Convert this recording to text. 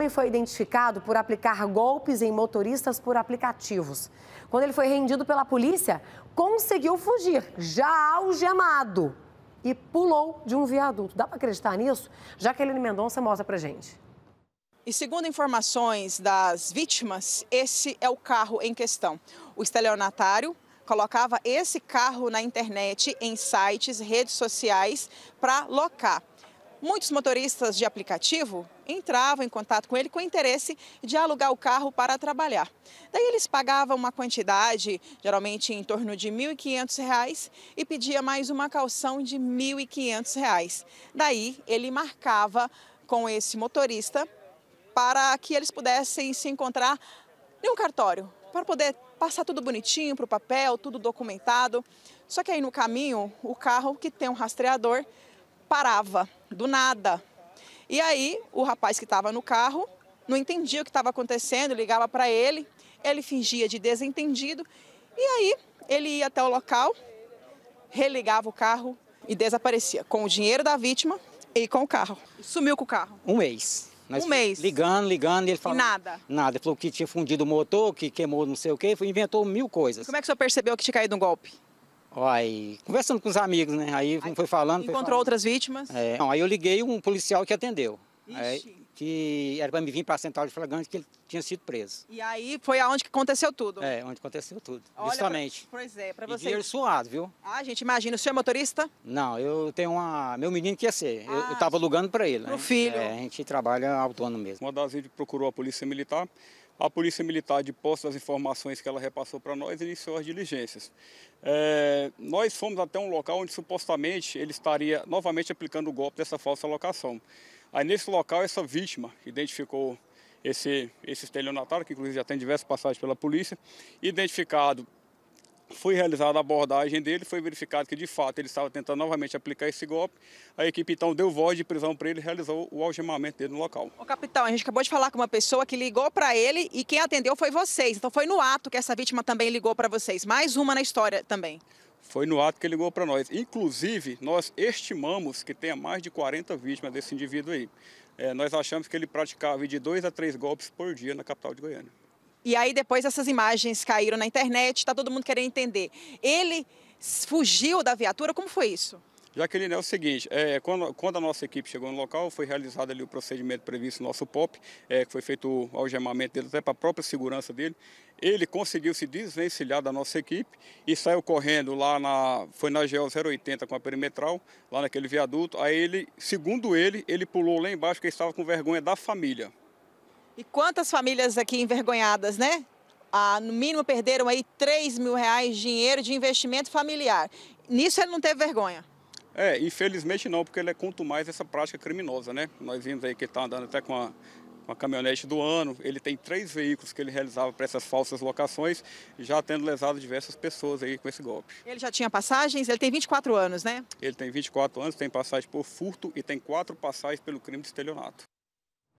homem foi identificado por aplicar golpes em motoristas por aplicativos. Quando ele foi rendido pela polícia, conseguiu fugir, já algemado, e pulou de um viaduto. Dá para acreditar nisso? Jaqueline Mendonça mostra pra gente. E segundo informações das vítimas, esse é o carro em questão. O estelionatário colocava esse carro na internet, em sites, redes sociais, para locar. Muitos motoristas de aplicativo entravam em contato com ele com o interesse de alugar o carro para trabalhar. Daí eles pagavam uma quantidade, geralmente em torno de R$ 1.500, e pedia mais uma calção de R$ 1.500. Daí ele marcava com esse motorista para que eles pudessem se encontrar em um cartório, para poder passar tudo bonitinho para o papel, tudo documentado. Só que aí no caminho, o carro que tem um rastreador parava, do nada. E aí o rapaz que estava no carro não entendia o que estava acontecendo, ligava para ele, ele fingia de desentendido e aí ele ia até o local, religava o carro e desaparecia com o dinheiro da vítima e com o carro. Sumiu com o carro. Um mês. Nós um mês. Ligando, ligando, e ele falou. nada. Nada. Ele falou que tinha fundido o motor, que queimou não sei o quê, inventou mil coisas. Como é que o senhor percebeu que tinha caído um golpe? aí, conversando com os amigos, né? Aí, aí foi falando. Encontrou foi falando. outras vítimas? É, não, aí eu liguei um policial que atendeu. Aí, é, que era para me vir para a central de flagrante que ele tinha sido preso. E aí foi aonde que aconteceu tudo? É, onde aconteceu tudo, Olha, justamente. Pra, pois é, para você. ele suado, viu? Ah, gente, imagina, o senhor é motorista? Não, eu tenho uma... meu menino que ia ser, ah, eu estava alugando para ele. Pro né? filho. É, a gente trabalha autônomo mesmo. Uma das vezes procurou a polícia militar, a Polícia Militar, de posse das informações que ela repassou para nós, iniciou as diligências. É, nós fomos até um local onde supostamente ele estaria novamente aplicando o golpe dessa falsa locação. Aí nesse local, essa vítima identificou esse, esse estelionatário, que inclusive já tem diversas passagens pela polícia, identificado foi realizada a abordagem dele, foi verificado que de fato ele estava tentando novamente aplicar esse golpe. A equipe então deu voz de prisão para ele e realizou o algemamento dele no local. O capitão, a gente acabou de falar com uma pessoa que ligou para ele e quem atendeu foi vocês. Então foi no ato que essa vítima também ligou para vocês. Mais uma na história também. Foi no ato que ele ligou para nós. Inclusive, nós estimamos que tenha mais de 40 vítimas desse indivíduo aí. É, nós achamos que ele praticava de dois a três golpes por dia na capital de Goiânia. E aí depois essas imagens caíram na internet, está todo mundo querendo entender. Ele fugiu da viatura, como foi isso? Jaqueline, é o seguinte, é, quando, quando, a nossa equipe chegou no local, foi realizado ali o procedimento previsto no nosso POP, é, que foi feito o algemamento dele até para a própria segurança dele. Ele conseguiu se desvencilhar da nossa equipe e saiu correndo lá na. Foi na GEO 080 com a perimetral, lá naquele viaduto. Aí ele, segundo ele, ele pulou lá embaixo porque estava com vergonha da família. E quantas famílias aqui envergonhadas, né? Ah, no mínimo perderam aí 3 mil reais dinheiro de investimento familiar. Nisso ele não teve vergonha. É, infelizmente não, porque ele é quanto mais essa prática criminosa, né? Nós vimos aí que ele está andando até com a uma caminhonete do ano. Ele tem três veículos que ele realizava para essas falsas locações, já tendo lesado diversas pessoas aí com esse golpe. Ele já tinha passagens? Ele tem 24 anos, né? Ele tem 24 anos, tem passagem por furto e tem quatro passagens pelo crime de estelionato.